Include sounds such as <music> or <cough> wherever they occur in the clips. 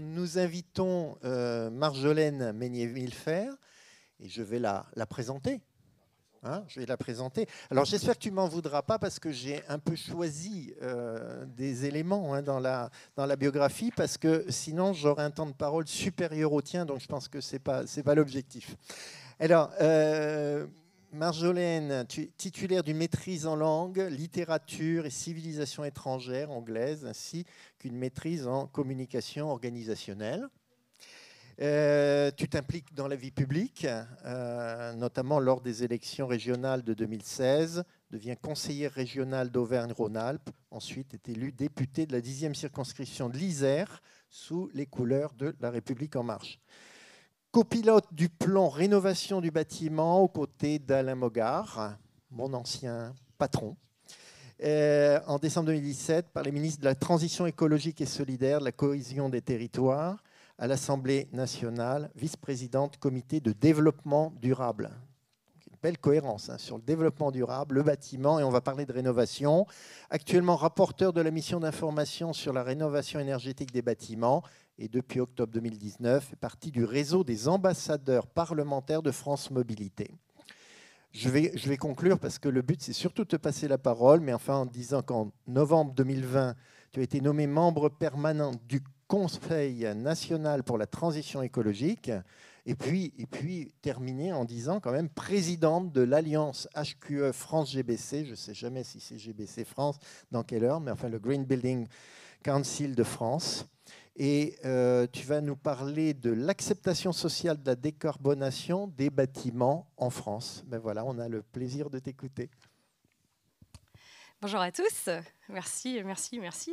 nous invitons euh, Marjolaine Meignet-Milfer et je vais la, présenter. Hein, je vais la présenter. Alors j'espère que tu m'en voudras pas parce que j'ai un peu choisi euh, des éléments hein, dans, la, dans la biographie parce que sinon j'aurais un temps de parole supérieur au tien, donc je pense que ce n'est pas, pas l'objectif. Alors, euh, Marjolaine, titulaire d'une maîtrise en langue, littérature et civilisation étrangère anglaise, ainsi qu'une maîtrise en communication organisationnelle. Euh, tu t'impliques dans la vie publique, euh, notamment lors des élections régionales de 2016, devient conseillère régionale d'Auvergne-Rhône-Alpes, ensuite est élu député de la 10e circonscription de l'Isère sous les couleurs de La République en marche copilote du plan rénovation du bâtiment aux côtés d'Alain Mogard, mon ancien patron. Euh, en décembre 2017, par les ministres de la Transition écologique et solidaire, de la cohésion des territoires, à l'Assemblée nationale, vice-présidente comité de développement durable. Cohérence, hein, sur le développement durable, le bâtiment, et on va parler de rénovation. Actuellement rapporteur de la mission d'information sur la rénovation énergétique des bâtiments, et depuis octobre 2019, fait partie du réseau des ambassadeurs parlementaires de France Mobilité. Je vais, je vais conclure parce que le but, c'est surtout de te passer la parole, mais enfin en disant qu'en novembre 2020, tu as été nommé membre permanent du Conseil national pour la transition écologique. Et puis, et puis terminer en disant quand même présidente de l'alliance HQE France-GBC, je ne sais jamais si c'est GBC France, dans quelle heure, mais enfin le Green Building Council de France. Et euh, tu vas nous parler de l'acceptation sociale de la décarbonation des bâtiments en France. Mais ben voilà, on a le plaisir de t'écouter. Bonjour à tous. Merci, merci, merci.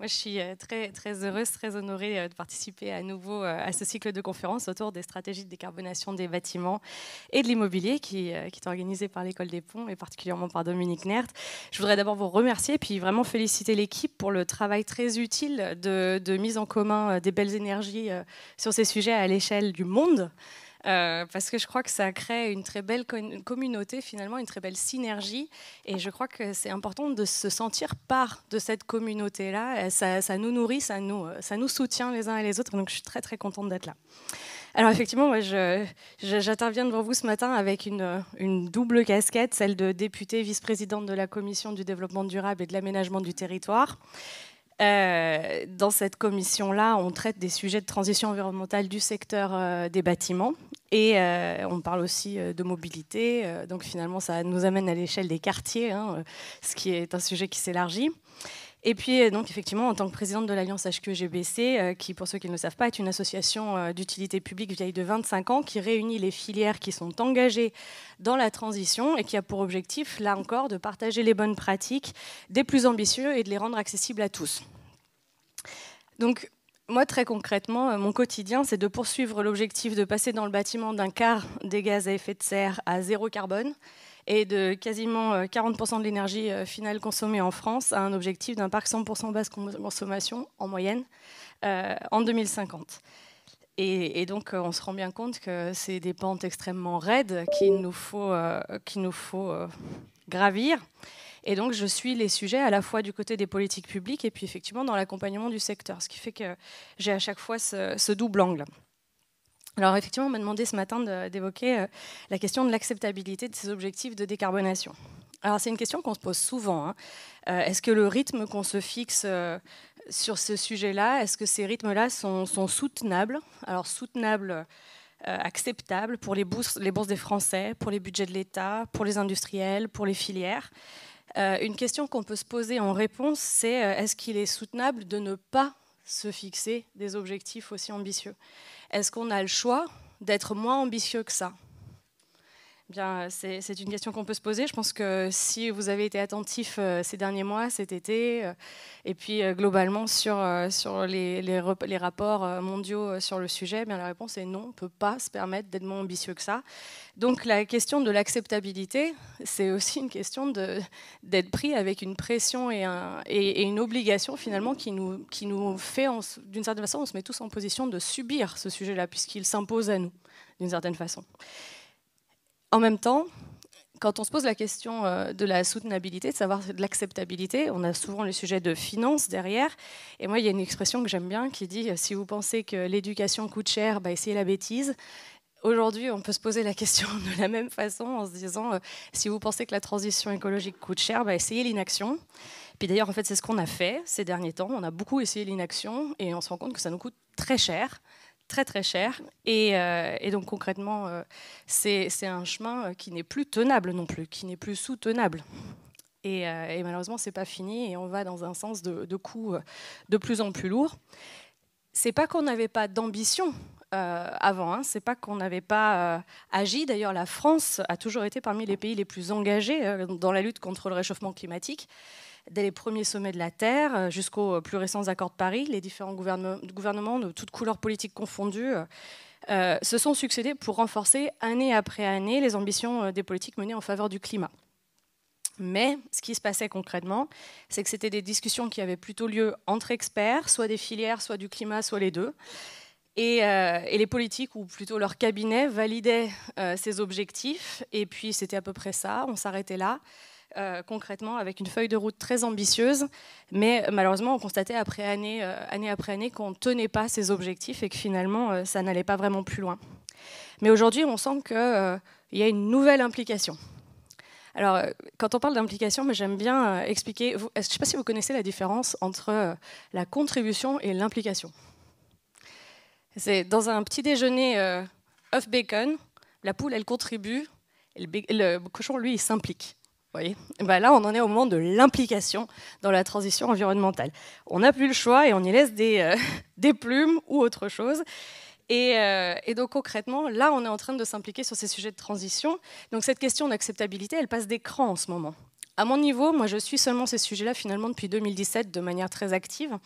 Moi, je suis euh, très, très heureuse, très honorée euh, de participer à nouveau euh, à ce cycle de conférences autour des stratégies de décarbonation des bâtiments et de l'immobilier qui, est organisé par l'École des Ponts et particulièrement par Dominique Nert. Je voudrais d'abord vous remercier puis vraiment féliciter l'équipe pour le travail très utile de mise en commun des belles énergies sur ces sujets à l'échelle du monde. Euh, parce que je crois que ça crée une très belle communauté, finalement, une très belle synergie. Et je crois que c'est important de se sentir part de cette communauté-là. Euh, ça, nous nourrit, ça nous, euh, ça nous soutient les uns et les autres. Donc je suis très, très contente d'être là. Alors effectivement, moi, j'interviens devant vous ce matin avec une, une, double casquette, celle de députée vice-présidente de la Commission du développement durable et de l'aménagement du territoire. Euh, dans cette commission-là, on traite des sujets de transition environnementale du secteur euh, des bâtiments et euh, on parle aussi de mobilité. donc finalement, ça nous amène à l'échelle des quartiers, hein, ce qui est un sujet qui s'élargit. Et puis, euh, donc, effectivement, en tant que présidente de l'Alliance HQGBC, euh, qui, pour ceux qui ne le savent pas, est une association euh, d'utilité publique vieille de 25 ans qui réunit les filières qui sont engagées dans la transition et qui a pour objectif, là encore, de partager les bonnes pratiques des plus ambitieux et de les rendre accessibles à tous. Donc, moi, très concrètement, mon quotidien, c'est de poursuivre l'objectif de passer dans le bâtiment d'un quart des gaz à effet de serre à zéro carbone, et de quasiment 40% euh, de l'énergie euh, finale consommée en France à un objectif d'un parc 100% basse consommation en moyenne euh, en 2050. Et, donc, on se rend bien compte que c'est des pentes extrêmement raides qu'il nous faut, qu'il nous faut gravir. Et donc, je suis les sujets à la fois du côté des politiques publiques et puis effectivement dans l'accompagnement du secteur, ce qui fait que j'ai à chaque fois ce, ce double angle. Alors effectivement, on m'a demandé ce matin d'évoquer euh, la question de l'acceptabilité de ces objectifs de décarbonation. Alors c'est une question qu'on se pose souvent. Hein. Euh, est-ce que le rythme qu'on se fixe euh, sur ce sujet-là, est-ce que ces rythmes-là sont, soutenables Alors soutenables, acceptables pour les bourses des Français, pour les budgets de l'État, pour les industriels, pour les filières. une question qu'on peut se poser en réponse, c'est est-ce qu'il est soutenable de ne pas se fixer des objectifs aussi ambitieux est-ce qu'on a le choix d'être moins ambitieux que ça euh, c'est une question qu'on peut se poser. Je pense que si vous avez été attentif euh, ces derniers mois, cet été, euh, et puis globalement sur, les, rapports mondiaux sur le sujet, bien, la réponse est non, on ne peut pas se permettre d'être moins ambitieux que ça. Donc la question de l'acceptabilité, c'est aussi une question d'être pris avec une pression et, une obligation finalement qui nous, qui nous fait, d'une certaine façon, on se met tous en position de subir ce sujet-là, puisqu'il s'impose à nous, d'une certaine façon. En même temps, quand on se pose la question euh, de la soutenabilité, de savoir de l'acceptabilité, on a souvent le sujet de finances derrière. Et moi, il y a une expression que j'aime bien qui dit euh, si vous pensez que l'éducation coûte cher, bah, essayez la bêtise. Aujourd'hui, on peut se poser la question <laughs> de la même façon en se disant euh, si vous pensez que la transition écologique coûte cher, bah, essayez l'inaction. Puis d'ailleurs, en fait, c'est ce qu'on a fait ces derniers temps. On a beaucoup essayé l'inaction et on se rend compte que ça nous coûte très cher très très cher. Et, euh, donc concrètement, euh, c'est un chemin euh, qui n'est plus tenable non plus, qui n'est plus soutenable. Et, malheureusement, et malheureusement, c'est pas fini et on va dans un sens de, de coûts de plus en plus lourd. C'est pas qu'on n'avait pas d'ambition avant, hein, c'est pas qu'on n'avait pas agi. D'ailleurs, la France a toujours été parmi les pays les plus engagés dans la lutte contre le réchauffement climatique dès les premiers sommets de la Terre euh, jusqu'aux euh, plus récents accords de Paris, les différents gouvernements, de toutes couleurs politiques confondues euh, se sont succédés pour renforcer année après année les ambitions des politiques menées en faveur du climat. Mais ce qui se passait concrètement, c'est que c'était des discussions qui avaient plutôt lieu entre experts, soit des filières, soit du climat, soit les deux. Et, les politiques, ou plutôt leur cabinet, validaient ces objectifs. Et puis c'était à peu près ça, on s'arrêtait là. Euh, concrètement avec une feuille de route très ambitieuse, mais euh, malheureusement on constatait après année, euh, année après année qu'on ne tenait pas ces objectifs et que finalement ça n'allait pas vraiment plus loin. Mais aujourd'hui on sent qu'il y a une nouvelle implication. Alors, quand on parle d'implication, j'aime bien expliquer. Vous, je ne sais pas si vous connaissez la différence entre la contribution et l'implication. C'est dans un petit déjeuner œuf bacon, la poule elle contribue, le, le cochon lui il s'implique. Bah, là, on en est au moment de l'implication dans la transition environnementale. On n'a plus le choix et on y laisse des, euh, <laughs> des plumes ou autre chose. Euh, et, donc concrètement, là, on est en train de s'impliquer sur ces sujets de transition. Donc cette question d'acceptabilité, elle passe d'écran en ce moment. À mon niveau, moi, je suis seulement ces sujets-là finalement depuis 2017 de manière très active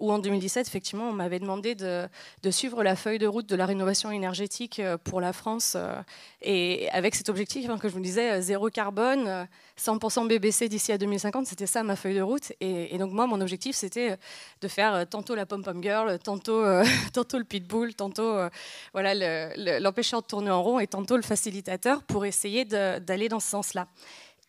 où en 2017, effectivement, on m'avait demandé de, suivre la feuille de route de la rénovation énergétique euh, pour la France, euh, et avec cet objectif que hein, je vous disais, euh, zéro carbone, 100% BBC d'ici à 2050, c'était ça ma feuille de route. Et, donc moi, mon objectif, c'était de faire tantôt la pom-pom girl, tantôt, <laughs> tantôt le pitbull, tantôt voilà l'empêcheur de tourner en rond et tantôt le facilitateur pour essayer d'aller dans ce sens-là.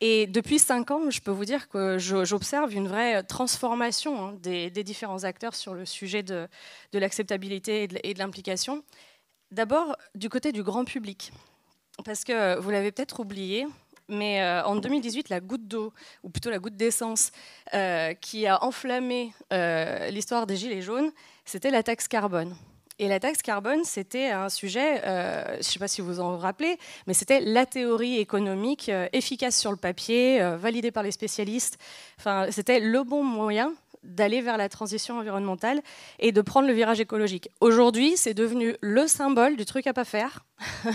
Et depuis cinq ans, je peux vous dire que j'observe une vraie transformation hein, des, différents acteurs sur le sujet de, l'acceptabilité et de, l'implication. D'abord, du côté du grand public. Parce que vous l'avez peut-être oublié, mais euh, en 2018, la goutte d'eau, ou plutôt la goutte d'essence, euh, qui a enflammé euh, l'histoire des Gilets jaunes, c'était la taxe carbone. Et la taxe carbone, c'était un sujet, euh, je ne sais pas si vous en rappelez, mais c'était la théorie économique euh, efficace sur le papier, euh, validée par les spécialistes. Enfin, c'était le bon moyen d'aller vers la transition environnementale et de prendre le virage écologique. Aujourd'hui, c'est devenu le symbole du truc à pas faire, <laughs>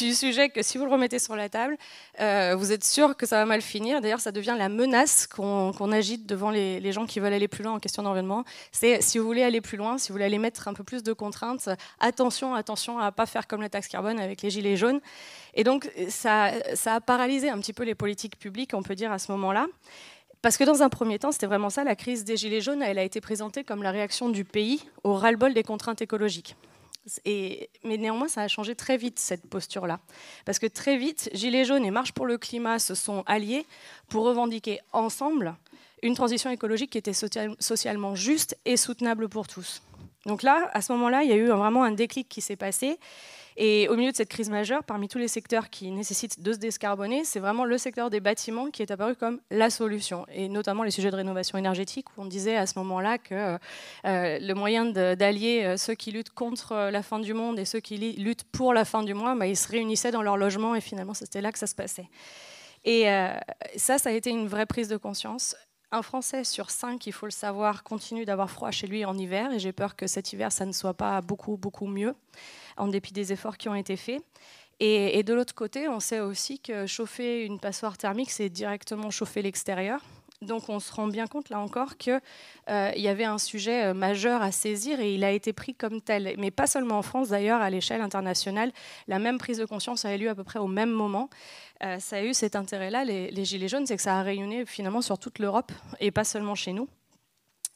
du sujet que si vous le remettez sur la table, euh, vous êtes sûr que ça va mal finir. D'ailleurs, ça devient la menace qu'on agite devant les, gens qui veulent aller plus loin en question d'environnement. C'est si vous voulez aller plus loin, si vous voulez aller mettre un peu plus de contraintes, attention, attention à pas faire comme la taxe carbone avec les gilets jaunes. Et donc, ça, ça a paralysé un petit peu les politiques publiques, on peut dire, à ce moment-là. Parce que dans un premier temps, c'était vraiment ça, la crise des Gilets jaunes, elle a été présentée comme la réaction du pays au ras-le-bol des contraintes écologiques. mais néanmoins, ça a changé très vite, cette posture-là. Parce que très vite, Gilets jaunes et Marche pour le climat se sont alliés pour revendiquer ensemble une transition écologique qui était socialement juste et soutenable pour tous. Donc là, à ce moment-là, il y a eu vraiment un déclic qui s'est passé et au milieu de cette crise majeure, parmi tous les secteurs qui nécessitent de se décarboner, c'est vraiment le secteur des bâtiments qui est apparu comme la solution, et notamment les sujets de rénovation énergétique, où on disait à ce moment-là que euh, euh, le moyen d'allier euh, ceux qui luttent contre la fin du monde et ceux qui luttent pour la fin du mois, bah, ils se réunissaient dans leur logement, et finalement, c'était là que ça se passait. Et ça, ça a été une vraie prise de conscience. Un Français sur cinq, il faut le savoir, continue d'avoir froid chez lui en hiver, et j'ai peur que cet hiver, ça ne soit pas beaucoup, beaucoup mieux, en dépit des efforts qui ont été faits. Et, de l'autre côté, on sait aussi que chauffer une passoire thermique, c'est directement chauffer l'extérieur. Donc on se rend bien compte là encore qu'il euh, y avait un sujet euh, majeur à saisir et il a été pris comme tel. Mais pas seulement en France d'ailleurs, à l'échelle internationale, la même prise de conscience a eu lieu à peu près au même moment. Euh, ça a eu cet intérêt-là, les, Gilets jaunes, c'est que ça a rayonné finalement sur toute l'Europe et pas seulement chez nous.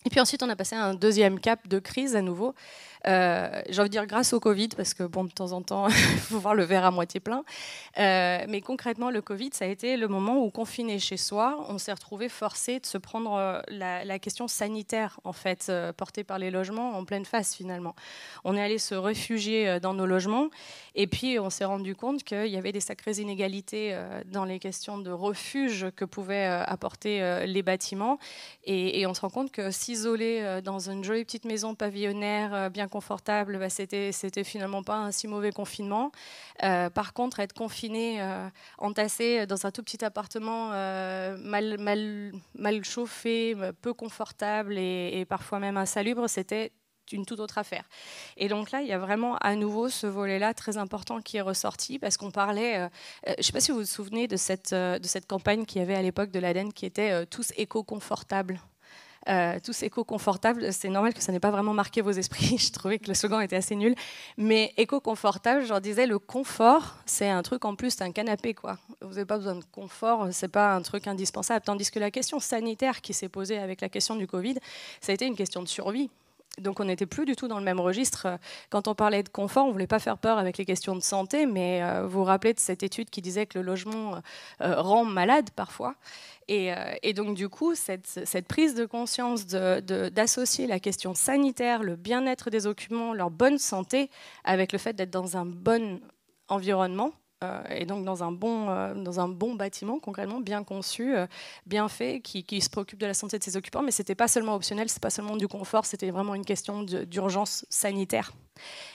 Et puis ensuite, on a passé à un deuxième cap de crise à nouveau, euh, j'ai envie de dire grâce au Covid, parce que bon, de temps en temps, <laughs> il faut voir le verre à moitié plein. Euh, mais concrètement, le Covid, ça a été le moment où, confiné chez soi, on s'est retrouvé forcé de se prendre euh, la, question sanitaire, en fait, portée par les logements en pleine face, finalement. On est allé se réfugier dans nos logements, et puis on s'est rendu compte qu'il y avait des sacrées inégalités dans les questions de refuge que pouvaient apporter les bâtiments. Et, et on se rend compte que s'isoler dans une jolie petite maison pavillonnaire, bien confortable, bah, c'était, c'était finalement pas un si mauvais confinement. Euh, par contre, être confiné, euh, entassé dans un tout petit appartement euh, mal, chauffé, peu confortable et, parfois même insalubre, c'était une toute autre affaire. Et donc là, il y a vraiment à nouveau ce volet-là très important qui est ressorti parce qu'on parlait, je ne sais pas si vous vous souvenez de cette, de cette campagne qu'il y avait à l'époque de l'ADEN qui était tous éco-confortables. Tout euh, tous éco-confortables, c'est normal que ça n'ait pas vraiment marqué vos esprits. <laughs> je trouvais que le slogan était assez nul. Mais éco-confortable, leur disais, le confort, c'est un truc en plus, c'est un canapé. quoi. Vous n'avez pas besoin de confort, c'est pas un truc indispensable. Tandis que la question sanitaire qui s'est posée avec la question du Covid, ça a été une question de survie donc on n'était plus du tout dans le même registre. Quand on parlait de confort, on ne voulait pas faire peur avec les questions de santé, mais euh, vous vous rappelez de cette étude qui disait que le logement euh, euh, rend malade parfois. Et, donc du coup, cette, prise de conscience d'associer la question sanitaire, le bien-être des occupants, leur bonne santé, avec le fait d'être dans un bon environnement, euh, et donc euh, dans un, bon, bâtiment, concrètement, bien conçu, euh, bien fait, qui, qui, se préoccupe de la santé de ses occupants. Mais ce n'était pas seulement optionnel, ce n'était pas seulement du confort, c'était vraiment une question d'urgence sanitaire.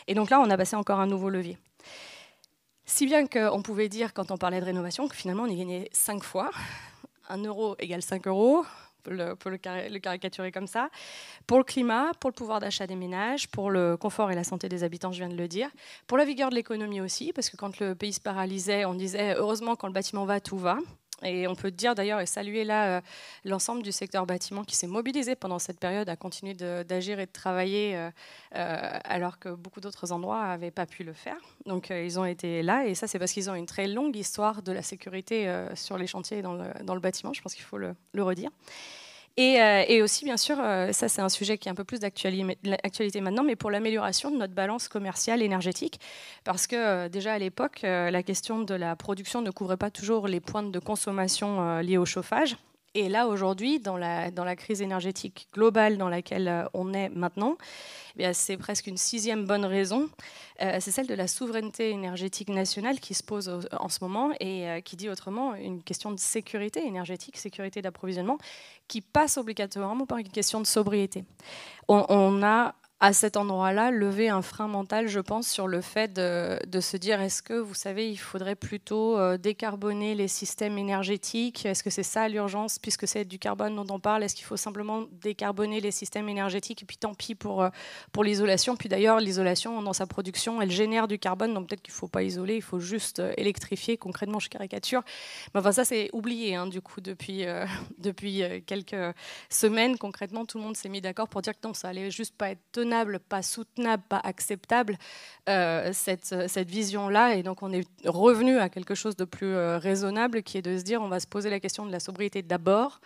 Et donc là, on a passé encore un nouveau levier. Si bien qu'on pouvait dire, quand on parlait de rénovation, que finalement, on y gagnait 5 fois. 1 euro égale 5 euros, le, le, caricaturer comme ça, pour le climat, pour le pouvoir d'achat des ménages, pour le confort et la santé des habitants, je viens de le dire, pour la vigueur de l'économie aussi, parce que quand le pays se paralysait, on disait heureusement quand le bâtiment va, tout va. Et on peut dire d'ailleurs et saluer là euh, l'ensemble du secteur bâtiment qui s'est mobilisé pendant cette période, à continuer d'agir et de travailler euh, euh, alors que beaucoup d'autres endroits n'avaient pas pu le faire. Donc ils ont été là et ça c'est parce qu'ils ont une très longue histoire de la sécurité sur les chantiers et dans le, bâtiment, je pense qu'il faut le redire. Euh, et, aussi, bien sûr, euh, ça c'est un sujet qui est un peu plus d'actualité maintenant, mais pour l'amélioration de notre balance commerciale énergétique, parce que euh, déjà à l'époque, la question de la production ne couvrait pas toujours les pointes de consommation liées au chauffage et là, aujourd'hui, dans la, dans la crise énergétique globale dans laquelle euh, on est maintenant, eh c'est presque une sixième bonne raison. Euh, c'est celle de la souveraineté énergétique nationale qui se pose en ce moment et euh, qui dit autrement une question de sécurité énergétique, sécurité d'approvisionnement, qui passe obligatoirement par une question de sobriété. On, on a à cet endroit-là, lever un frein mental, je pense, sur le fait de, se dire est-ce que, vous savez, il faudrait plutôt euh, décarboner les systèmes énergétiques Est-ce que c'est ça l'urgence, puisque c'est du carbone dont on parle Est-ce qu'il faut simplement décarboner les systèmes énergétiques Et puis tant pis pour, euh, pour l'isolation. Puis d'ailleurs, l'isolation, dans sa production, elle génère du carbone, donc peut-être qu'il ne faut pas isoler, il faut juste euh, électrifier, concrètement, je caricature. Mais enfin, ça, c'est oublié, hein, du coup, depuis, <laughs> depuis quelques semaines, concrètement, tout le monde s'est mis d'accord pour dire que non, ça allait juste pas être tenu pas soutenable, pas acceptable, euh, cette, euh, cette vision-là. Et donc on est revenu à quelque chose de plus euh, raisonnable qui est de se dire on va se poser la question de la sobriété d'abord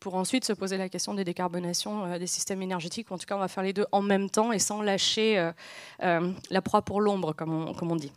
pour ensuite se poser la question des décarbonations des systèmes énergétiques. En tout cas, on va faire les deux en même temps et sans lâcher la proie pour l'ombre, comme comme on dit.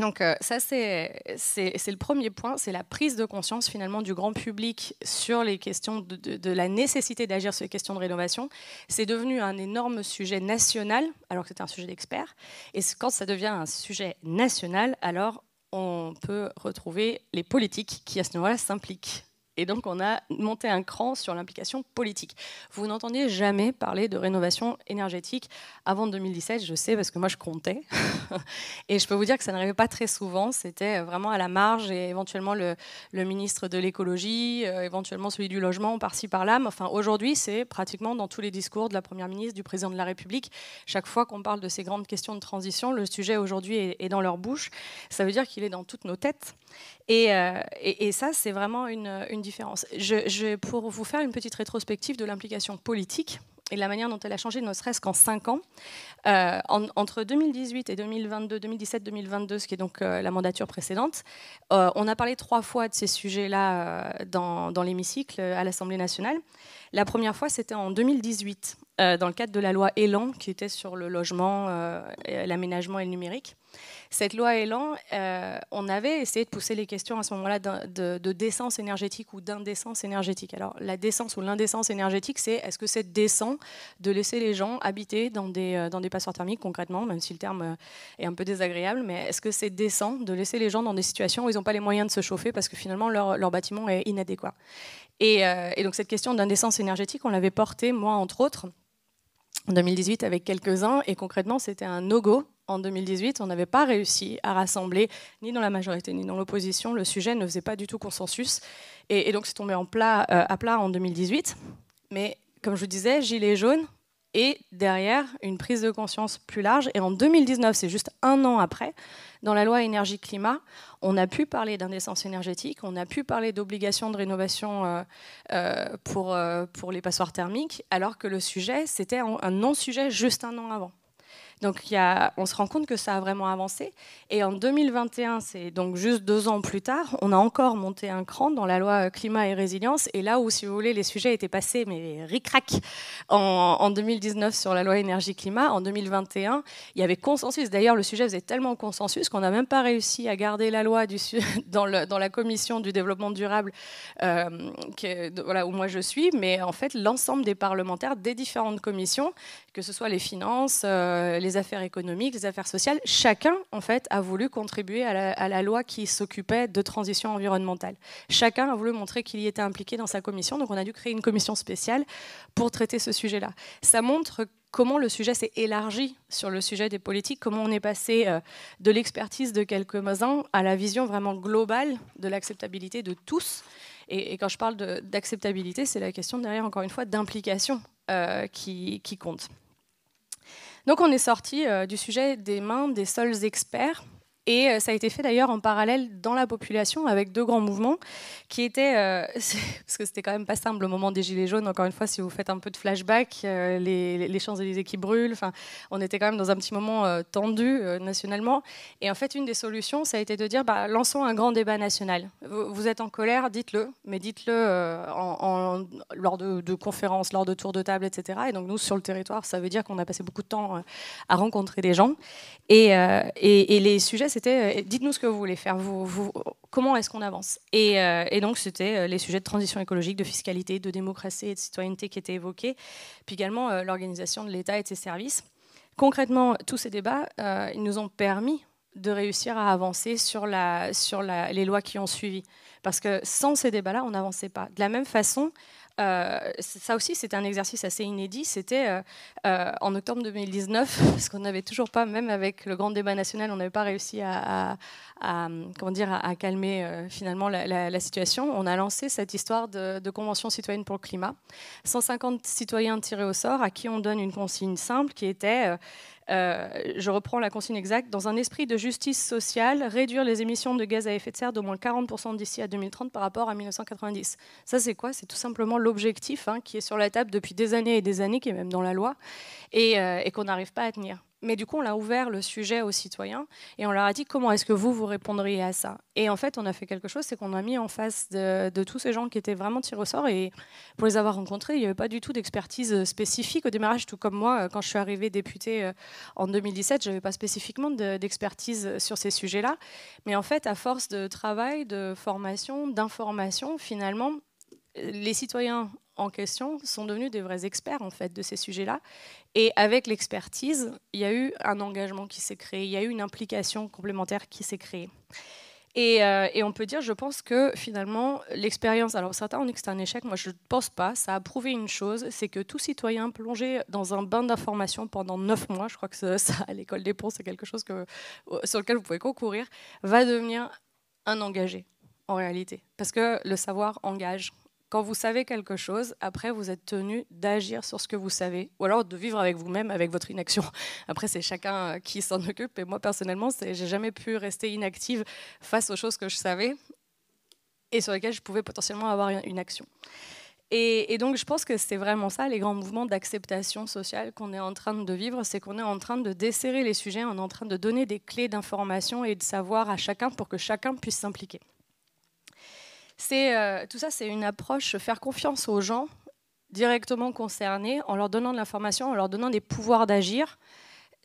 Donc euh, ça, c'est le premier point, c'est la prise de conscience finalement du grand public sur les questions de, la nécessité d'agir sur les questions de rénovation. C'est devenu un énorme sujet national, alors que c'était un sujet d'experts. Et quand ça devient un sujet national, alors on peut retrouver les politiques qui à ce niveau-là s'impliquent et donc, on a monté un cran sur l'implication politique. Vous n'entendiez jamais parler de rénovation énergétique avant 2017, je sais, parce que moi, je comptais. <laughs> et je peux vous dire que ça n'arrivait pas très souvent. C'était vraiment à la marge et éventuellement le, ministre de l'écologie, euh, éventuellement celui du logement, par-ci, par-là. Mais enfin, aujourd'hui, c'est pratiquement dans tous les discours de la Première ministre, du Président de la République. Chaque fois qu'on parle de ces grandes questions de transition, le sujet aujourd'hui est dans leur bouche. Ça veut dire qu'il est dans toutes nos têtes. Et, euh, ça, c'est vraiment une, une différence. Je, pour vous faire une petite rétrospective de l'implication politique et la manière dont elle a changé, ne serait-ce qu'en 5 ans. Euh, entre 2018 et 2022, 2017-2022, ce qui est donc euh, la mandature précédente, euh, on a parlé trois fois de ces sujets-là dans, dans l'hémicycle à l'Assemblée nationale. La première fois, c'était en 2018, dans le cadre de la loi Elan, qui était sur le logement, l'aménagement et le numérique. Cette loi Elan, euh, on avait essayé de pousser les questions à ce moment-là de, décence énergétique ou d'indécence énergétique. Alors la décence ou l'indécence énergétique, c'est est-ce que c'est décent de laisser les gens habiter dans des, euh, dans thermiques concrètement, même si le terme euh, est un peu désagréable, mais est-ce que c'est décent de laisser les gens dans des situations où ils n'ont pas les moyens de se chauffer parce que finalement leur, bâtiment est inadéquat et, et donc cette question d'indécence énergétique, on l'avait portée, moi entre autres, en 2018 avec quelques-uns, et concrètement c'était un no-go en 2018, on n'avait pas réussi à rassembler, ni dans la majorité ni dans l'opposition, le sujet ne faisait pas du tout consensus. Et, donc c'est tombé en plat, euh, à plat en 2018. Mais comme je vous disais, gilet jaune et derrière une prise de conscience plus large. Et en 2019, c'est juste un an après, dans la loi énergie-climat, on a pu parler d'indécence énergétique, on a pu parler d'obligation de rénovation euh, euh, pour les passoires thermiques, alors que le sujet, c'était un non-sujet juste un an avant. Donc on se rend compte que ça a vraiment avancé. Et en 2021, c'est donc juste deux ans plus tard, on a encore monté un cran dans la loi euh, climat et résilience. Et là où, si vous voulez, les sujets étaient passés, mais ric en, 2019 sur la loi énergie-climat, en 2021, il y avait consensus. D'ailleurs, le sujet faisait tellement consensus qu'on n'a même pas réussi à garder la loi <laughs> dans, la commission du développement durable euh, voilà, où moi je suis. Mais en fait, l'ensemble des parlementaires des différentes commissions que ce soit les finances, euh, les affaires économiques, les affaires sociales, chacun en fait a voulu contribuer à la, loi qui s'occupait de transition environnementale. Chacun a voulu montrer qu'il y était impliqué dans sa commission, donc on a dû créer une commission spéciale pour traiter ce sujet-là. Ça montre comment le sujet s'est élargi sur le sujet des politiques, comment on est passé euh, de l'expertise de quelques-uns à la vision vraiment globale de l'acceptabilité de tous. Et, quand je parle d'acceptabilité, c'est la question derrière, encore une fois, d'implication euh, qui, qui compte. Donc on est sorti euh, du sujet des mains des seuls experts et euh, ça a été fait d'ailleurs en parallèle dans la population avec deux grands mouvements qui étaient, euh, <laughs> parce que c'était quand même pas simple au moment des Gilets jaunes, encore une fois, si vous faites un peu de flashback, euh, les, Champs-Élysées qui brûlent, enfin, on était quand même dans un petit moment tendu nationalement. Et en fait, une des solutions, ça a été de dire, bah, lançons un grand débat national. Vous, êtes en colère, dites-le, mais dites-le en, lors de, conférences, lors de tours de table, etc. Et donc nous, sur le territoire, ça veut dire qu'on a passé beaucoup de temps à rencontrer des gens. Et, et les sujets, c'était euh, dites-nous ce que vous voulez faire, vous, comment est-ce qu'on avance euh, et, donc, c'était euh, les sujets de transition écologique, de fiscalité, de démocratie et de citoyenneté qui étaient évoqués, puis également l'organisation de l'État et de ses services. Concrètement, tous ces débats, ils nous ont permis de réussir à avancer sur, les lois qui ont suivi. Parce que sans ces débats-là, on n'avançait pas. De la même façon, euh, ça aussi, c'était un exercice assez inédit. C'était euh, euh, en octobre 2019, parce <laughs> qu'on n'avait toujours pas, même avec le grand débat national, on n'avait pas réussi à, dire, calmer finalement la, situation. On a lancé cette histoire de, de, convention citoyenne pour le climat. 150 citoyens tirés au sort, à qui on donne une consigne simple qui était euh, je reprends la consigne exacte. Dans un esprit de justice sociale, réduire les émissions de gaz à effet de serre d'au moins 40% d'ici à 2030 par rapport à 1990. Ça, c'est quoi C'est tout simplement l'objectif hein, qui est sur la table depuis des années et des années, qui est même dans la loi, et euh, qu'on n'arrive pas à tenir. Mais du coup, on a ouvert le sujet aux citoyens et on leur a dit comment est-ce que vous vous répondriez à ça. Et en fait, on a fait quelque chose, c'est qu'on a mis en face de, tous ces gens qui étaient vraiment tirés au sort et pour les avoir rencontrés, il n'y avait pas du tout d'expertise euh, spécifique au démarrage. Tout comme moi, euh, quand je suis arrivée députée euh, en 2017, je n'avais pas spécifiquement d'expertise sur ces sujets-là. Mais en fait, à force de travail, de formation, d'information, finalement, les citoyens en question sont devenus des vrais experts en fait de ces sujets-là. Et avec l'expertise, il y a eu un engagement qui s'est créé, il y a eu une implication complémentaire qui s'est créée. Et, euh, on peut dire, je pense que finalement, l'expérience, alors certains ont dit que c'était un échec, moi je ne pense pas, ça a prouvé une chose, c'est que tout citoyen plongé dans un bain d'information pendant neuf mois, je crois que <laughs> ça, à l'école des ponts, c'est quelque chose que, sur lequel vous pouvez concourir, va devenir un engagé en réalité. Parce que le savoir engage quand vous savez quelque chose, après, vous êtes tenu d'agir sur ce que vous savez, ou alors de vivre avec vous-même, avec votre inaction. <laughs> Après, c'est chacun qui s'en occupe, et moi, personnellement, j'ai jamais pu rester inactive face aux choses que je savais et sur lesquelles je pouvais potentiellement avoir une action. Et, et donc, je pense que c'est vraiment ça, les grands mouvements d'acceptation sociale qu'on est en train de vivre, c'est qu'on est en train de desserrer les sujets, on est en train de donner des clés d'information et de savoir à chacun pour que chacun puisse s'impliquer. C'est euh, tout ça, c'est une approche faire confiance aux gens directement concernés en leur donnant de l'information, en leur donnant des pouvoirs d'agir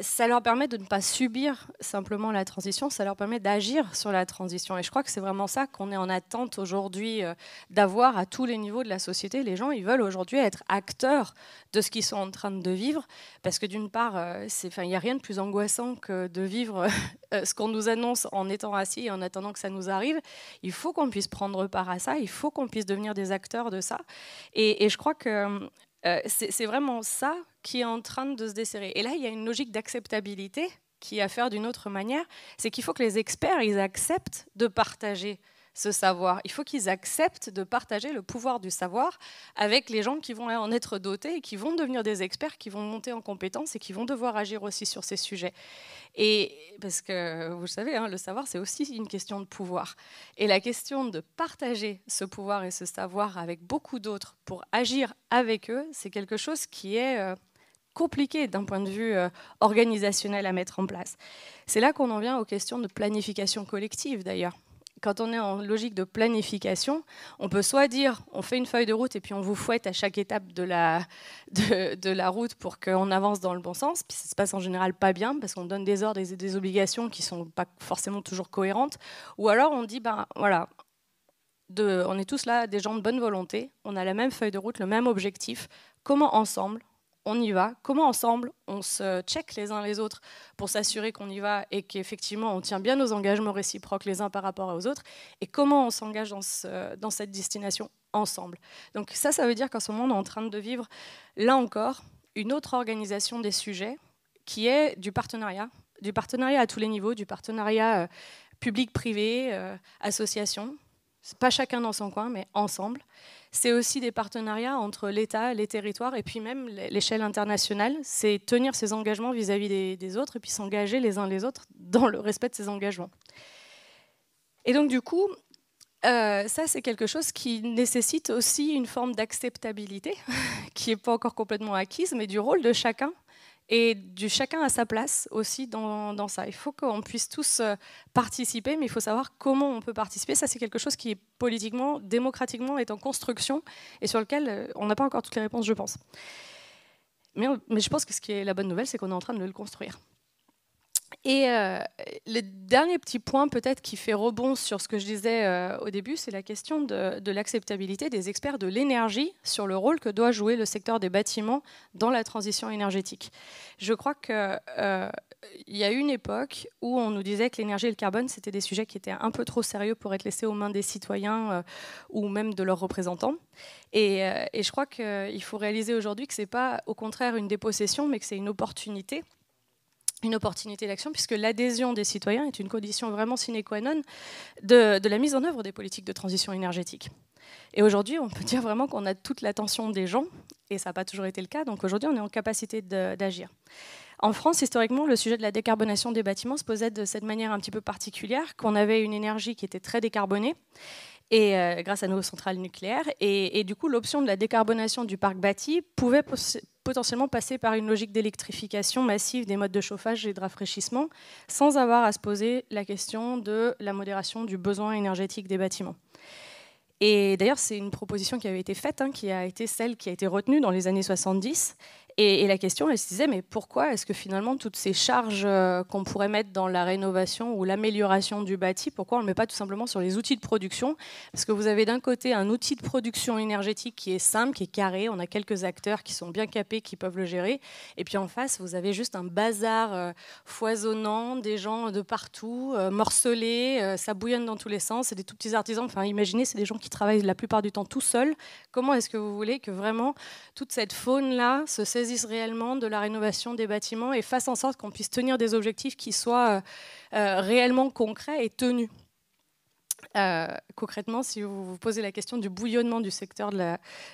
ça leur permet de ne pas subir simplement la transition, ça leur permet d'agir sur la transition. Et je crois que c'est vraiment ça qu'on est en attente aujourd'hui euh, d'avoir à tous les niveaux de la société. Les gens, ils veulent aujourd'hui être acteurs de ce qu'ils sont en train de vivre, parce que d'une part, euh, il n'y a rien de plus angoissant que de vivre <laughs> euh, ce qu'on nous annonce en étant assis et en attendant que ça nous arrive. Il faut qu'on puisse prendre part à ça, il faut qu'on puisse devenir des acteurs de ça. Et, et je crois que euh, c'est vraiment ça qui est en train de se desserrer. Et là, il y a une logique d'acceptabilité qui a à faire d'une autre manière, c'est qu'il faut que les experts, ils acceptent de partager ce savoir. Il faut qu'ils acceptent de partager le pouvoir du savoir avec les gens qui vont en être dotés et qui vont devenir des experts, qui vont monter en compétences et qui vont devoir agir aussi sur ces sujets. Et parce que vous savez, hein, le savoir, c'est aussi une question de pouvoir. Et la question de partager ce pouvoir et ce savoir avec beaucoup d'autres pour agir avec eux, c'est quelque chose qui est... Euh, compliqué d'un point de vue euh, organisationnel à mettre en place. C'est là qu'on en vient aux questions de planification collective d'ailleurs quand on est en logique de planification, on peut soit dire on fait une feuille de route et puis on vous fouette à chaque étape de la, <laughs> de, la route pour qu'on avance dans le bon sens, puis ça se passe en général pas bien parce qu'on donne des ordres et des obligations qui sont pas forcément toujours cohérentes, ou alors on dit ben voilà, on est tous là des gens de bonne volonté, on a la même feuille de route, le même objectif, comment ensemble on y va, comment ensemble on se check les uns les autres pour s'assurer qu'on y va et qu'effectivement on tient bien nos engagements réciproques les uns par rapport aux autres, et comment on s'engage dans, cette destination ensemble. Donc ça, ça veut dire qu'en ce moment, on est en train de vivre, là encore, une autre organisation des sujets qui est du partenariat, du partenariat à tous les niveaux, du partenariat euh, public-privé, euh, association, pas chacun dans son coin, mais ensemble. C'est aussi des partenariats entre l'État, les territoires et puis même l'échelle internationale. C'est tenir ses engagements vis-à-vis des, autres et puis s'engager les uns les autres dans le respect de ses engagements. Et donc du coup, euh, ça c'est quelque chose qui nécessite aussi une forme d'acceptabilité <laughs> qui n'est pas encore complètement acquise, mais du rôle de chacun et du chacun à sa place aussi dans, ça. Il faut qu'on puisse tous euh, participer, mais il faut savoir comment on peut participer. Ça, c'est quelque chose qui, politiquement, démocratiquement, est en construction et sur lequel euh, on n'a pas encore toutes les réponses, je pense. Mais, mais je pense que ce qui est la bonne nouvelle, c'est qu'on est en train de le construire. Et euh, le dernier petit point peut-être qui fait rebond sur ce que je disais euh, au début, c'est la question de, l'acceptabilité des experts de l'énergie sur le rôle que doit jouer le secteur des bâtiments dans la transition énergétique. Je crois qu'il euh, y a une époque où on nous disait que l'énergie et le carbone, c'était des sujets qui étaient un peu trop sérieux pour être laissés aux mains des citoyens ou même de leurs représentants. Et, et je crois qu'il faut réaliser aujourd'hui que ce n'est pas au contraire une dépossession, mais que c'est une opportunité une opportunité d'action, puisque l'adhésion des citoyens est une condition vraiment sine qua non de, la mise en œuvre des politiques de transition énergétique. Et aujourd'hui, on peut dire vraiment qu'on a toute l'attention des gens, et ça n'a pas toujours été le cas, donc aujourd'hui, on est en capacité d'agir. En France, historiquement, le sujet de la décarbonation des bâtiments se posait de cette manière un petit peu particulière, qu'on avait une énergie qui était très décarbonée, et euh, grâce à nos centrales nucléaires. Et, et du coup, l'option de la décarbonation du parc bâti pouvait potentiellement passer par une logique d'électrification massive des modes de chauffage et de rafraîchissement, sans avoir à se poser la question de la modération du besoin énergétique des bâtiments. Et d'ailleurs, c'est une proposition qui avait été faite, hein, qui a été celle qui a été retenue dans les années 70 et, la question, elle se disait, mais pourquoi est-ce que finalement toutes ces charges euh, qu'on pourrait mettre dans la rénovation ou l'amélioration du bâti, pourquoi on ne le met pas tout simplement sur les outils de production Parce que vous avez d'un côté un outil de production énergétique qui est simple, qui est carré, on a quelques acteurs qui sont bien capés, qui peuvent le gérer. Et puis en face, vous avez juste un bazar euh, foisonnant, des gens de partout, euh, morcelés, ça bouillonne dans tous les sens, c'est des tout petits artisans. Enfin, imaginez, c'est des gens qui travaillent la plupart du temps tout seuls. Comment est-ce que vous voulez que vraiment toute cette faune-là se saisissent réellement de la rénovation des bâtiments et fassent en sorte qu'on puisse tenir des objectifs qui soient euh, euh, réellement concrets et tenus. Euh, concrètement, si vous vous posez la question du bouillonnement du secteur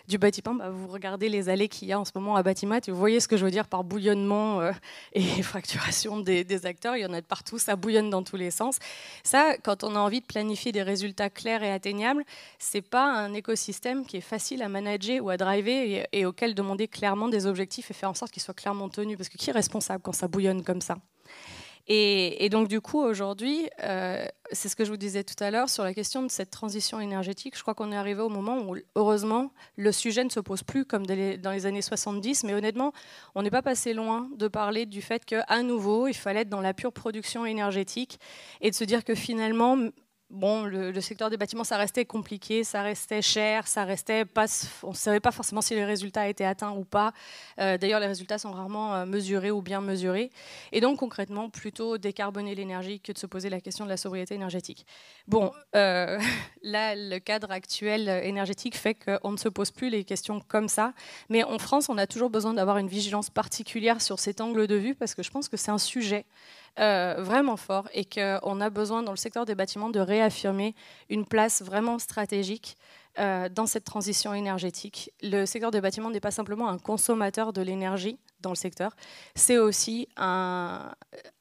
du bâtiment, bah, vous regardez les allées qu'il y a en ce moment à Batimat et vous voyez ce que je veux dire par bouillonnement euh, <laughs> et fracturation des, acteurs. Il y en a de partout, ça bouillonne dans tous les sens. Ça, quand on a envie de planifier des résultats clairs et atteignables, c'est pas un écosystème qui est facile à manager ou à driver et, et auquel demander clairement des objectifs et faire en sorte qu'ils soient clairement tenus. Parce que qui est responsable quand ça bouillonne comme ça et, donc, du coup, aujourd'hui, euh, c'est ce que je vous disais tout à l'heure sur la question de cette transition énergétique. Je crois qu'on est arrivé au moment où, heureusement, le sujet ne se pose plus comme dans les années 70. Mais honnêtement, on n'est pas passé loin de parler du fait qu'à nouveau, il fallait être dans la pure production énergétique et de se dire que finalement, bon, le, secteur des bâtiments, ça restait compliqué, ça restait cher, ça restait pas, on ne savait pas forcément si les résultats étaient atteints ou pas. Euh, d'ailleurs, les résultats sont rarement euh, mesurés ou bien mesurés. Et donc, concrètement, plutôt décarboner l'énergie que de se poser la question de la sobriété énergétique. Bon, euh, <laughs> là, le cadre actuel énergétique fait qu'on ne se pose plus les questions comme ça. Mais en France, on a toujours besoin d'avoir une vigilance particulière sur cet angle de vue parce que je pense que c'est un sujet euh, vraiment fort et qu'on a besoin dans le secteur des bâtiments de réaffirmer une place vraiment stratégique euh, dans cette transition énergétique. Le secteur des bâtiments n'est pas simplement un consommateur de l'énergie, dans le secteur, c'est aussi un,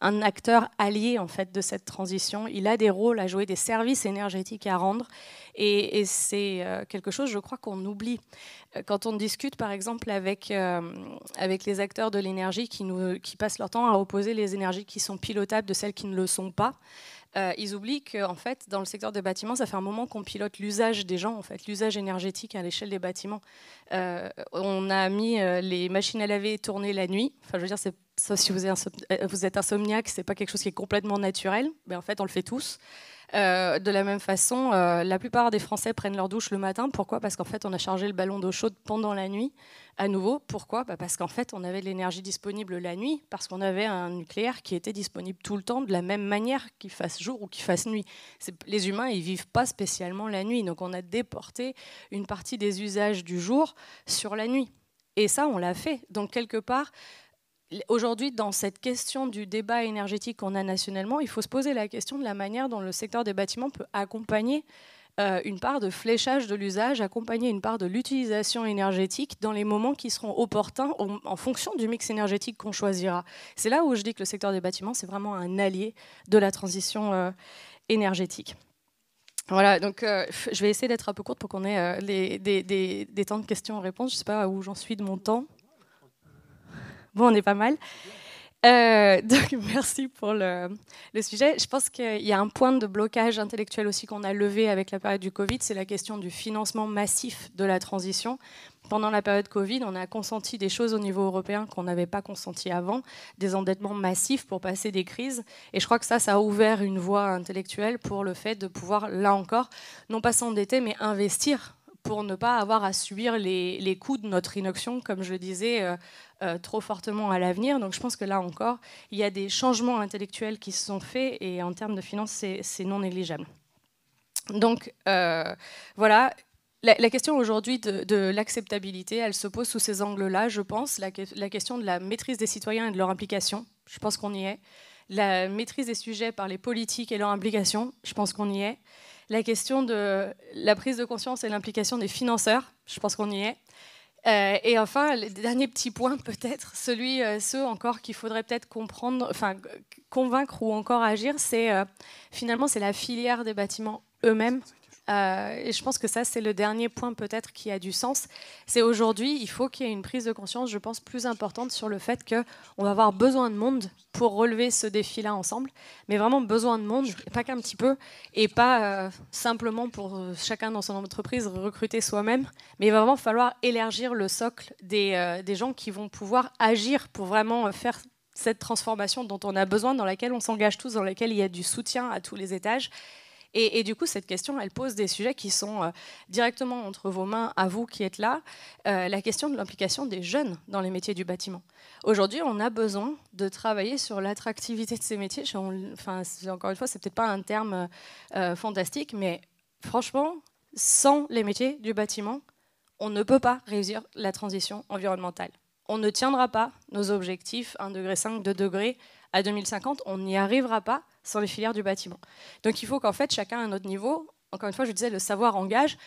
acteur allié en fait de cette transition. Il a des rôles à jouer, des services énergétiques à rendre, et, c'est euh, quelque chose, je crois, qu'on oublie euh, quand on discute, par exemple, avec euh, avec les acteurs de l'énergie qui qui passent leur temps à opposer les énergies qui sont pilotables de celles qui ne le sont pas. Euh, ils oublient qu'en fait, dans le secteur des bâtiments, ça fait un moment qu'on pilote l'usage des gens, en fait, l'usage énergétique à l'échelle des bâtiments. Euh, on a mis euh, les machines à laver tourner la nuit. Enfin, je veux dire, c'est si vous êtes, insomniaque, ce n'est c'est pas quelque chose qui est complètement naturel. Mais en fait, on le fait tous. Euh, de la même façon, euh, la plupart des Français prennent leur douche le matin. Pourquoi Parce qu'en fait, on a chargé le ballon d'eau chaude pendant la nuit. À nouveau, pourquoi bah, Parce qu'en fait, on avait de l'énergie disponible la nuit, parce qu'on avait un nucléaire qui était disponible tout le temps, de la même manière qu'il fasse jour ou qu'il fasse nuit. Les humains, ils vivent pas spécialement la nuit, donc on a déporté une partie des usages du jour sur la nuit. Et ça, on l'a fait. Donc quelque part, aujourd'hui, dans cette question du débat énergétique qu'on a nationalement, il faut se poser la question de la manière dont le secteur des bâtiments peut accompagner euh, une part de fléchage de l'usage, accompagner une part de l'utilisation énergétique dans les moments qui seront opportuns en, fonction du mix énergétique qu'on choisira. C'est là où je dis que le secteur des bâtiments, c'est vraiment un allié de la transition euh, énergétique. Voilà, donc euh, je vais essayer d'être un peu courte pour qu'on ait des, des, temps de questions-réponses. Je ne sais pas où j'en suis de mon temps. Bon, on est pas mal. Euh, <laughs> donc, merci pour le, le sujet. Je pense qu'il y a un point de blocage intellectuel aussi qu'on a levé avec la période du Covid, c'est la question du financement massif de la transition. Pendant la période Covid, on a consenti des choses au niveau européen qu'on n'avait pas consenti avant, des endettements massifs pour passer des crises. Et je crois que ça, ça a ouvert une voie intellectuelle pour le fait de pouvoir, là encore, non pas s'endetter, mais investir pour ne pas avoir à subir les, coûts de notre inaction, comme je disais, euh, euh, trop fortement à l'avenir. Donc je pense que là encore, il y a des changements intellectuels qui se sont faits et en termes de finances, c'est non négligeable. Donc euh, voilà, la, question aujourd'hui de, l'acceptabilité, elle se pose sous ces angles-là, je pense. La, la, question de la maîtrise des citoyens et de leur implication, je pense qu'on y est. La maîtrise des sujets par les politiques et leur implication, je pense qu'on y est la question de la prise de conscience et l'implication des financeurs. Je pense qu'on y est. Euh, et enfin, le dernier petit point peut-être, celui, euh, ceux encore qu'il faudrait peut-être comprendre, enfin convaincre ou encore agir, c'est euh, finalement c'est la filière des bâtiments eux-mêmes euh, et je pense que ça, c'est le dernier point peut-être qui a du sens. C'est aujourd'hui, il faut qu'il y ait une prise de conscience, je pense, plus importante sur le fait qu'on va avoir besoin de monde pour relever ce défi-là ensemble, mais vraiment besoin de monde, pas qu'un petit peu, et pas euh, simplement pour euh, chacun dans son entreprise recruter soi-même, mais il va vraiment falloir élargir le socle des gens qui vont pouvoir agir pour vraiment faire cette transformation dont on a besoin, dans laquelle on s'engage tous, dans laquelle il y a du soutien à tous les étages. Et, du coup, cette question, elle pose des sujets qui sont euh, directement entre vos mains, à vous qui êtes là, euh, la question de l'implication des jeunes dans les métiers du bâtiment. Aujourd'hui, on a besoin de travailler sur l'attractivité de ces métiers. Enfin, encore une fois, c'est peut-être pas un terme euh, fantastique, mais franchement, sans les métiers du bâtiment, on ne peut pas réussir la transition environnementale. On ne tiendra pas nos objectifs 1,5 degré, 2 degrés à 2050, on n'y arrivera pas sans les filières du bâtiment. Donc il faut qu'en fait, chacun à autre niveau, encore une fois, je disais, le savoir engage.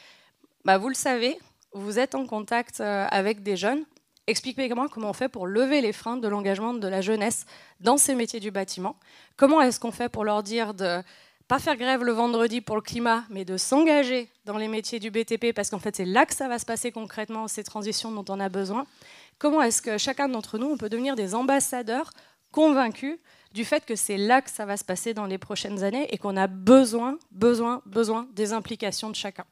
Bah, vous le savez, vous êtes en contact euh, avec des jeunes. Expliquez-moi comment on fait pour lever les freins de l'engagement de la jeunesse dans ces métiers du bâtiment. Comment est-ce qu'on fait pour leur dire de pas faire grève le vendredi pour le climat, mais de s'engager dans les métiers du BTP, parce qu'en fait c'est là que ça va se passer concrètement, ces transitions dont on a besoin. Comment est-ce que chacun d'entre nous, on peut devenir des ambassadeurs convaincu du fait que c'est là que ça va se passer dans les prochaines années et qu'on a besoin, besoin, besoin des implications de chacun.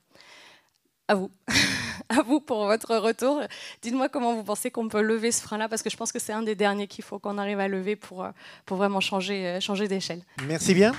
À vous. <laughs> à vous pour votre retour. Dites-moi comment vous pensez qu'on peut lever ce frein-là, parce que je pense que c'est un des derniers qu'il faut qu'on arrive à lever pour, euh, pour vraiment changer, euh, changer d'échelle. Merci bien.